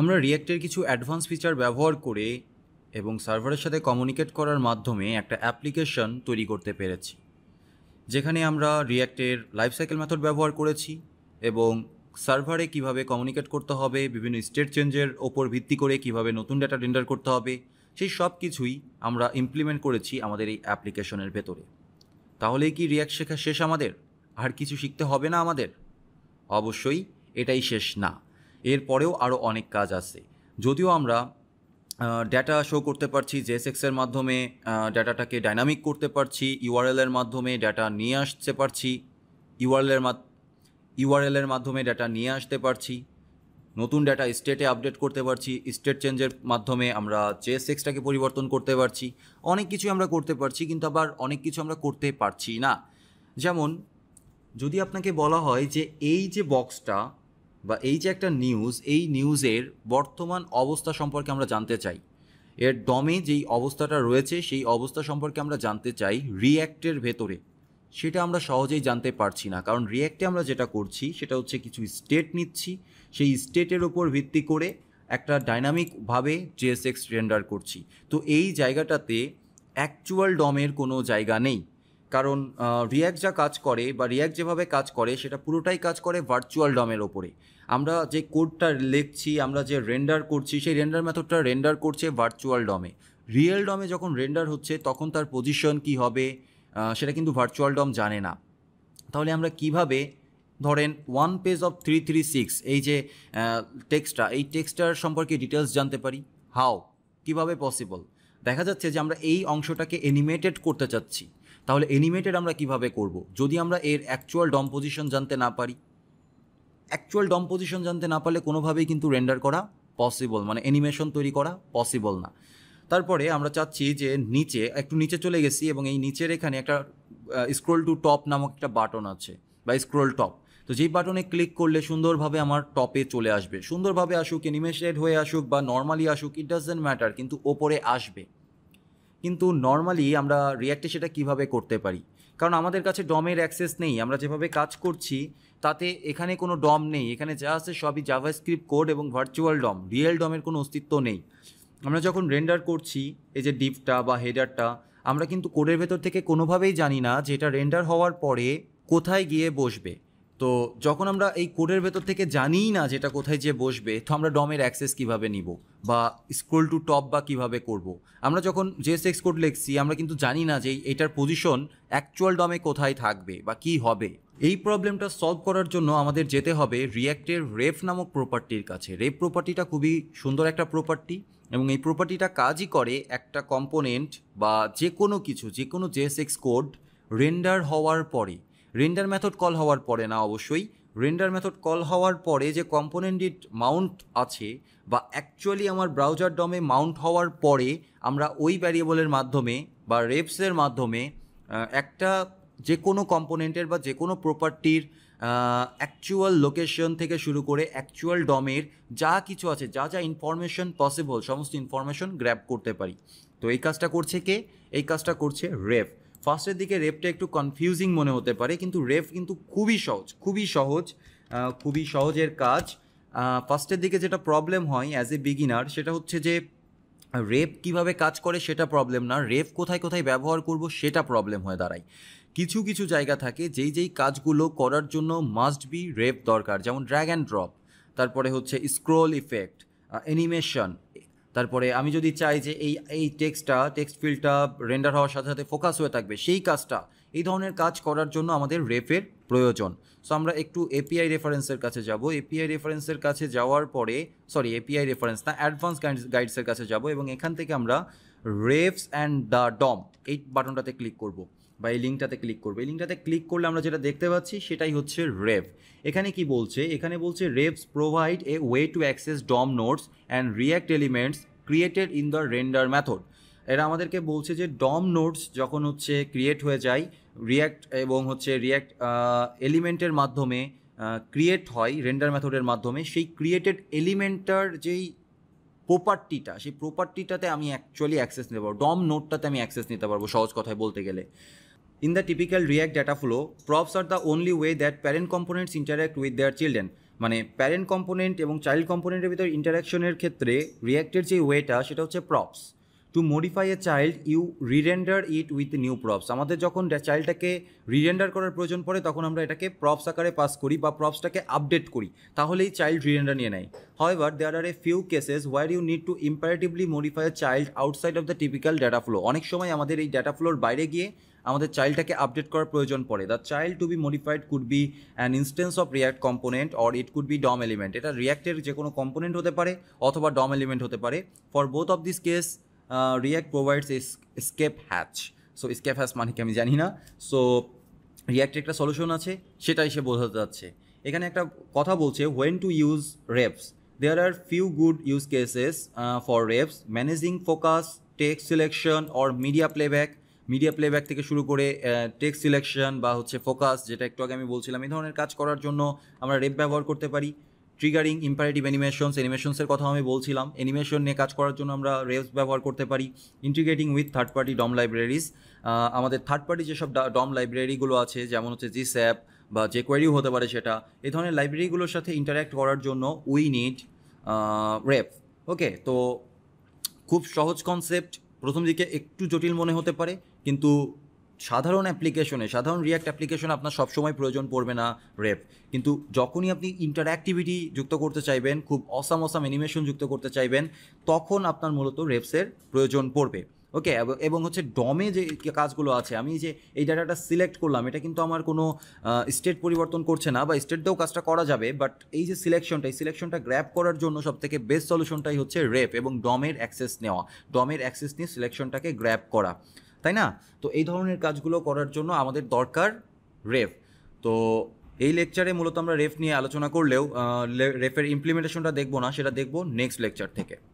আমরা রিয়্যাক্টের কিছু advance feature ব্যবহার করে এবং সার্ভারের সাথে কমিউনিকেট করার মাধ্যমে একটা অ্যাপ্লিকেশন তৈরি করতে পেরেছি যেখানে আমরা রিয়্যাক্টের লাইফ সাইকেল মেথড ব্যবহার করেছি এবং সার্ভারে কিভাবে কমিউনিকেট করতে হবে বিভিন্ন স্টেট চেঞ্জের ওপর ভিত্তি করে কিভাবে নতুন ডেটা রেন্ডার করতে হবে সেই সব কিছুই আমরা ইমপ্লিমেন্ট করেছি আমাদের এই অ্যাপ্লিকেশনের ভেতরে তাহলে কি রিয়্যাক্ট শেখা শেষ আমাদের আর কিছু শিখতে হবে না আমাদের অবশ্যই এটাই শেষ না এরপরেও আরও অনেক কাজ আছে যদিও আমরা ডেটা শো করতে পারছি এক্সের মাধ্যমে ডেটাটাকে ডাইনামিক করতে পারছি ইউআরএলের মাধ্যমে ডেটা নিয়ে আসতে পারছি ইউআরএলের মা ইউআরএলের মাধ্যমে ডেটা নিয়ে আসতে পারছি নতুন ডেটা স্টেটে আপডেট করতে পারছি স্টেট চেঞ্জের মাধ্যমে আমরা চেস এক্সটাকে পরিবর্তন করতে পারছি অনেক কিছু আমরা করতে পারছি কিন্তু আবার অনেক কিছু আমরা করতে পারছি না যেমন যদি আপনাকে বলা হয় যে এই যে বক্সটা বা এই যে একটা নিউজ এই নিউজের বর্তমান অবস্থা সম্পর্কে আমরা জানতে চাই এর ডমে যেই অবস্থাটা রয়েছে সেই অবস্থা সম্পর্কে আমরা জানতে চাই রিয়্যাক্টের ভেতরে সেটা আমরা সহজেই জানতে পারছি না কারণ রিয়্যাক্টে আমরা যেটা করছি সেটা হচ্ছে কিছু স্টেট নিচ্ছি সেই স্টেটের ওপর ভিত্তি করে একটা ডাইনামিকভাবে জেএসএক্স রেন্ডার করছি তো এই জায়গাটাতে অ্যাকচুয়াল ডমের কোনো জায়গা নেই কারণ রিয়্যাক্ট যা কাজ করে বা রিয়্যাক্ট যেভাবে কাজ করে সেটা পুরোটাই কাজ করে ভার্চুয়াল ডমের ওপরে আমরা যে কোডটা লিখছি আমরা যে রেন্ডার করছি সেই রেন্ডার মেথডটা রেন্ডার করছে ভার্চুয়াল ডমে রিয়েল ডমে যখন রেন্ডার হচ্ছে তখন তার পজিশন কি হবে সেটা কিন্তু ভার্চুয়াল ডম জানে না তাহলে আমরা কিভাবে ধরেন one page of three three six এই যে টেক্সটটা এই টেক্সটার সম্পর্কে ডিটেলস জানতে পারি হাও কিভাবে পসিবল দেখা যাচ্ছে যে আমরা এই অংশটাকে অ্যানিমেটেড করতে চাচ্ছি তাহলে এনিমেটেড আমরা কিভাবে করব যদি আমরা এর অ্যাকচুয়াল ডম পজিশন জানতে না পারি অ্যাকচুয়াল ডম পজিশন জানতে না পারলে কোনোভাবেই কিন্তু রেন্ডার করা পসিবল মানে অ্যানিমেশন তৈরি করা পসিবল না তারপরে আমরা চাচ্ছি যে নিচে একটু নিচে চলে গেছি এবং এই নিচের এখানে একটা স্ক্রোল টু টপ নামক একটা বাটন আছে বা স্ক্রোল টপ তো যেই বাটনে ক্লিক করলে সুন্দরভাবে আমার টপে চলে আসবে সুন্দরভাবে আসুক অ্যানিমেশেড হয়ে আসুক বা নর্মালি আসুক ইট ডাজেন্ট ম্যাটার কিন্তু ওপরে আসবে কিন্তু নর্মালি আমরা রিয়্যাক্টে সেটা কিভাবে করতে পারি কারণ আমাদের কাছে ডমের অ্যাক্সেস নেই আমরা যেভাবে কাজ করছি তাতে এখানে কোনো ডম নেই এখানে যা আছে সবই জাভা স্ক্রিপ্ট কোড এবং ভার্চুয়াল ডম রিয়েল ডমের কোনো অস্তিত্ব নেই আমরা যখন রেন্ডার করছি এই যে ডিপটা বা হেডারটা আমরা কিন্তু কোডের ভেতর থেকে কোনোভাবেই জানি না যে এটা রেন্ডার হওয়ার পরে কোথায় গিয়ে বসবে তো যখন আমরা এই কোডের ভেতর থেকে জানিই না যেটা কোথায় যে বসবে তো আমরা ডমের অ্যাক্সেস কিভাবে নিব বা স্ক্রোল টু টপ বা কিভাবে করব। আমরা যখন জেস এক্স কোড লিখছি আমরা কিন্তু জানি না যে এটার পজিশন অ্যাকচুয়াল ডমে কোথায় থাকবে বা কি হবে এই প্রবলেমটা সলভ করার জন্য আমাদের যেতে হবে রিয়্যাক্টের রেফ নামক প্রপার্টির কাছে রেফ প্রপার্টিটা খুবই সুন্দর একটা প্রপার্টি এবং এই প্রপার্টিটা কাজই করে একটা কম্পোনেন্ট বা যে কোনো কিছু যে কোনো জেএসএক্স এক্স কোড রেন্ডার হওয়ার পরে রেন্ডার মেথড কল হওয়ার পরে না অবশ্যই রেন্ডার মেথড কল হওয়ার পরে যে কম্পোনেন্টেড মাউন্ট আছে বা অ্যাকচুয়ালি আমার ব্রাউজার ডমে মাউন্ট হওয়ার পরে আমরা ওই ভ্যারিয়েবলের মাধ্যমে বা রেপসের মাধ্যমে একটা যে কোনো কম্পোনেন্টের বা যে কোনো প্রপার্টির অ্যাকচুয়াল লোকেশন থেকে শুরু করে অ্যাকচুয়াল ডমের যা কিছু আছে যা যা ইনফরমেশন পসিবল সমস্ত ইনফরমেশন গ্র্যাব করতে পারি তো এই কাজটা করছে কে এই কাজটা করছে রেফ ফার্স্টের দিকে রেপটা একটু কনফিউজিং মনে হতে পারে কিন্তু রেপ কিন্তু খুবই সহজ খুবই সহজ খুবই সহজের কাজ ফার্স্টের দিকে যেটা প্রবলেম হয় অ্যাজ এ বিগিনার সেটা হচ্ছে যে রেপ কিভাবে কাজ করে সেটা প্রবলেম না রেপ কোথায় কোথায় ব্যবহার করব সেটা প্রবলেম হয়ে দাঁড়ায় কিছু কিছু জায়গা থাকে যেই যেই কাজগুলো করার জন্য মাস্ট বি রেপ দরকার যেমন ড্র্যাগ অ্যান্ড ড্রপ তারপরে হচ্ছে স্ক্রোল ইফেক্ট অ্যানিমেশন তারপরে আমি যদি চাই যে এই এই টেক্সটটা টেক্সট ফিল্ডটা রেন্ডার হওয়ার সাথে সাথে ফোকাস হয়ে থাকবে সেই কাজটা এই ধরনের কাজ করার জন্য আমাদের রেফের প্রয়োজন সো আমরা একটু এপিআই রেফারেন্সের কাছে যাব এপিআই রেফারেন্সের কাছে যাওয়ার পরে সরি এপিআই রেফারেন্স না অ্যাডভান্স গাইডসের কাছে যাব এবং এখান থেকে আমরা রেফস অ্যান্ড দ্য ডম এই বাটনটাতে ক্লিক করবো বা এই লিঙ্কটাতে ক্লিক করবে এই লিঙ্কটাতে ক্লিক করলে আমরা যেটা দেখতে পাচ্ছি সেটাই হচ্ছে রেভ এখানে কি বলছে এখানে বলছে refs provide a way to access DOM nodes and React elements created in the render method এরা আমাদেরকে বলছে যে ডম নোটস যখন হচ্ছে ক্রিয়েট হয়ে যায় রিয়্যাক্ট এবং হচ্ছে রিয়্যাক্ট এলিমেন্টের মাধ্যমে ক্রিয়েট হয় রেন্ডার মেথডের মাধ্যমে সেই ক্রিয়েটেড এলিমেন্টার যেই প্রপার্টিটা সেই প্রপার্টিটাতে আমি অ্যাকচুয়ালি অ্যাক্সেস নিতে পারবো ডম নোটটাতে আমি অ্যাক্সেস নিতে পারবো সহজ কথায় বলতে গেলে In the typical React data flow, props are the only way that parent components interact with their children মানে প্যারেন্ট কম্পোনেন্ট এবং চাইল্ড কম্পোনেন্টের ভিতর ইন্টারাকশনের ক্ষেত্রে রিয়্যাক্টের যে ওয়েটা সেটা হচ্ছে props to modify a child you rerender it with new props আমাদের যখন চাইল্ডটাকে রিরেন্ডার করার প্রয়োজন পড়ে তখন আমরা এটাকে প্রপস আকারে পাস করি বা প্রপসটাকে আপডেট করি তাহলেই চাইল্ড রিরেন্ডার নিয়ে নেয় however there are a few cases where you need to imperatively modify a child outside of the typical data flow অনেক সময় আমাদের এই ডেটা ফ্লোর বাইরে গিয়ে আমাদের চাইল্ডটাকে আপডেট করার প্রয়োজন পড়ে the child to be modified could be an instance of React component or it could be DOM element এটা রিয়াক্টের যে কোনো কম্পোনেন্ট হতে পারে অথবা ডম এলিমেন্ট হতে পারে for both of this case React provides escape hatch so escape hatch মানে কি আমি জানি না সো রিয়াক্টের একটা সলিউশন আছে সেটাই সে বোঝাতে যাচ্ছে এখানে একটা কথা বলছে when to use refs there are few good use cases for refs managing focus text selection or media playback media playback থেকে শুরু করে টেক্স সিলেকশন বা হচ্ছে ফোকাস যেটা একটু আগে আমি বলছিলাম এই ধরনের কাজ করার জন্য আমরা রেপ ব্যবহার করতে পারি ট্রিগারিং ইম্পারেটিভ অ্যানিমেশনস অ্যানিমেশনসের কথা আমি বলছিলাম অ্যানিমেশন নিয়ে কাজ করার জন্য আমরা রেভস ব্যবহার করতে পারি integrating with third party DOM libraries আমাদের থার্ড পার্টি যেসব ডম লাইব্রেরিগুলো আছে যেমন হচ্ছে জিস অ্যাপ বা যে কোয়ারিও হতে পারে সেটা এই ধরনের লাইব্রেরিগুলোর সাথে ইন্টারাক্ট করার জন্য উই নিড রেপ ওকে তো খুব সহজ কনসেপ্ট প্রথম দিকে একটু জটিল মনে হতে পারে কিন্তু সাধারণ অ্যাপ্লিকেশনে সাধারণ রিয়াক্ট অ্যাপ্লিকেশনে আপনার সবসময় প্রয়োজন পড়বে না রেপ কিন্তু যখনই আপনি ইন্টারঅ্যাক্টিভিটি যুক্ত করতে চাইবেন খুব অসাম অসাম অ্যানিমেশন যুক্ত করতে চাইবেন তখন আপনার মূলত রেপসের প্রয়োজন পড়বে ওকে এবং হচ্ছে ডমে যে কাজগুলো আছে আমি যে এই ডাটাটা সিলেক্ট করলাম এটা কিন্তু আমার কোনো স্টেট পরিবর্তন করছে না বা স্টেট দিয়েও কাজটা করা যাবে বাট এই যে সিলেকশনটা এই সিলেকশনটা গ্র্যাপ করার জন্য সবথেকে বেস্ট সলিউশনটাই হচ্ছে রেপ এবং ডমের অ্যাক্সেস নেওয়া ডমের অ্যাক্সেস নিয়ে সিলেকশনটাকে গ্র্যাপ করা তাই না তো এই ধরনের কাজগুলো করার জন্য আমাদের দরকার রেফ তো এই লেকচারে মূলত আমরা রেফ নিয়ে আলোচনা করলেও রেফের ইমপ্লিমেন্টেশনটা দেখবো না সেটা দেখবো নেক্সট লেকচার থেকে